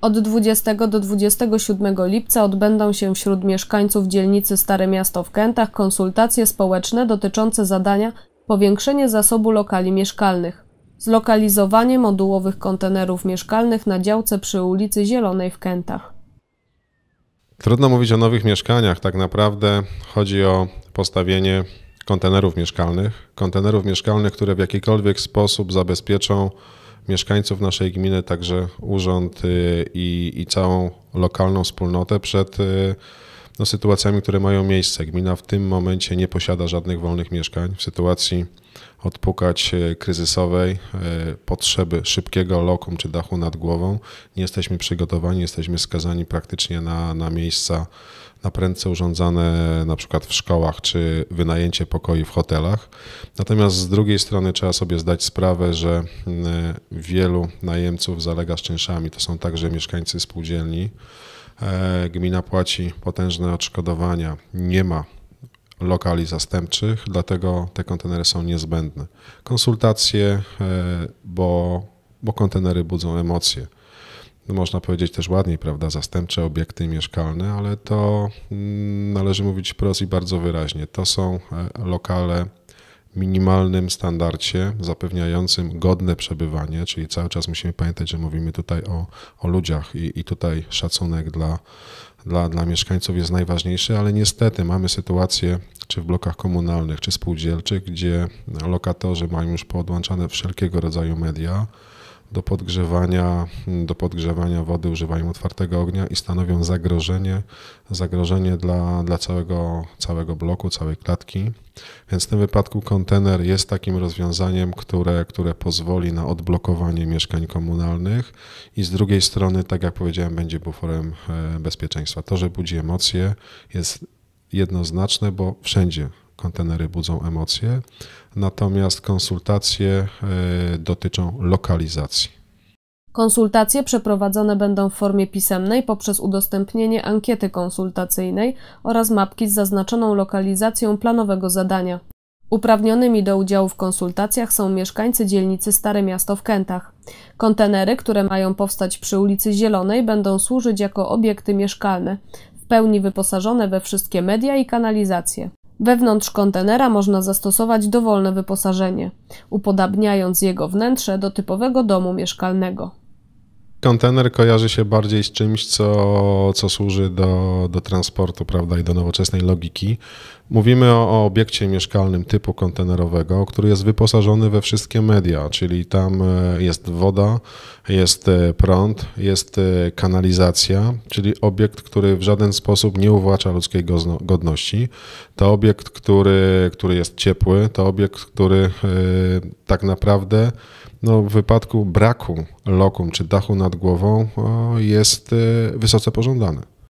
Od 20 do 27 lipca odbędą się wśród mieszkańców dzielnicy Stare Miasto w Kętach konsultacje społeczne dotyczące zadania powiększenie zasobu lokali mieszkalnych, zlokalizowanie modułowych kontenerów mieszkalnych na działce przy ulicy Zielonej w Kętach. Trudno mówić o nowych mieszkaniach, tak naprawdę chodzi o postawienie kontenerów mieszkalnych. Kontenerów mieszkalnych, które w jakikolwiek sposób zabezpieczą mieszkańców naszej gminy, także urząd y, i, i całą lokalną wspólnotę przed y, no, sytuacjami, które mają miejsce. Gmina w tym momencie nie posiada żadnych wolnych mieszkań. W sytuacji odpukać e, kryzysowej e, potrzeby szybkiego lokum czy dachu nad głową nie jesteśmy przygotowani, jesteśmy skazani praktycznie na, na miejsca na prędce urządzane na przykład w szkołach czy wynajęcie pokoi w hotelach. Natomiast z drugiej strony trzeba sobie zdać sprawę, że wielu najemców zalega z czynszami. To są także mieszkańcy spółdzielni. E, gmina płaci potężne odszkodowania, nie ma lokali zastępczych, dlatego te kontenery są niezbędne. Konsultacje, e, bo, bo kontenery budzą emocje. Można powiedzieć też ładniej, prawda, zastępcze obiekty mieszkalne, ale to mm, należy mówić wprost i bardzo wyraźnie. To są e, lokale minimalnym standardzie zapewniającym godne przebywanie, czyli cały czas musimy pamiętać, że mówimy tutaj o, o ludziach i, i tutaj szacunek dla, dla, dla mieszkańców jest najważniejszy, ale niestety mamy sytuację, czy w blokach komunalnych, czy spółdzielczych, gdzie lokatorzy mają już podłączane wszelkiego rodzaju media, do podgrzewania, do podgrzewania wody używają otwartego ognia i stanowią zagrożenie, zagrożenie dla, dla całego, całego bloku, całej klatki. Więc w tym wypadku kontener jest takim rozwiązaniem, które, które pozwoli na odblokowanie mieszkań komunalnych i z drugiej strony, tak jak powiedziałem, będzie buforem e, bezpieczeństwa. To, że budzi emocje jest jednoznaczne, bo wszędzie kontenery budzą emocje, natomiast konsultacje e, dotyczą lokalizacji. Konsultacje przeprowadzone będą w formie pisemnej poprzez udostępnienie ankiety konsultacyjnej oraz mapki z zaznaczoną lokalizacją planowego zadania. Uprawnionymi do udziału w konsultacjach są mieszkańcy dzielnicy Stare Miasto w Kętach. Kontenery, które mają powstać przy ulicy Zielonej, będą służyć jako obiekty mieszkalne, w pełni wyposażone we wszystkie media i kanalizacje. Wewnątrz kontenera można zastosować dowolne wyposażenie, upodabniając jego wnętrze do typowego domu mieszkalnego. Kontener kojarzy się bardziej z czymś, co, co służy do, do transportu prawda, i do nowoczesnej logiki. Mówimy o, o, obiekcie mieszkalnym typu kontenerowego, który jest wyposażony we wszystkie media, czyli tam e, jest woda, jest e, prąd, jest e, kanalizacja, czyli obiekt, który w żaden sposób nie uwłacza ludzkiej godności. To obiekt, który, który jest ciepły, to obiekt, który tak naprawdę no, w wypadku braku lokum czy dachu nad głową jest wysoce pożądany.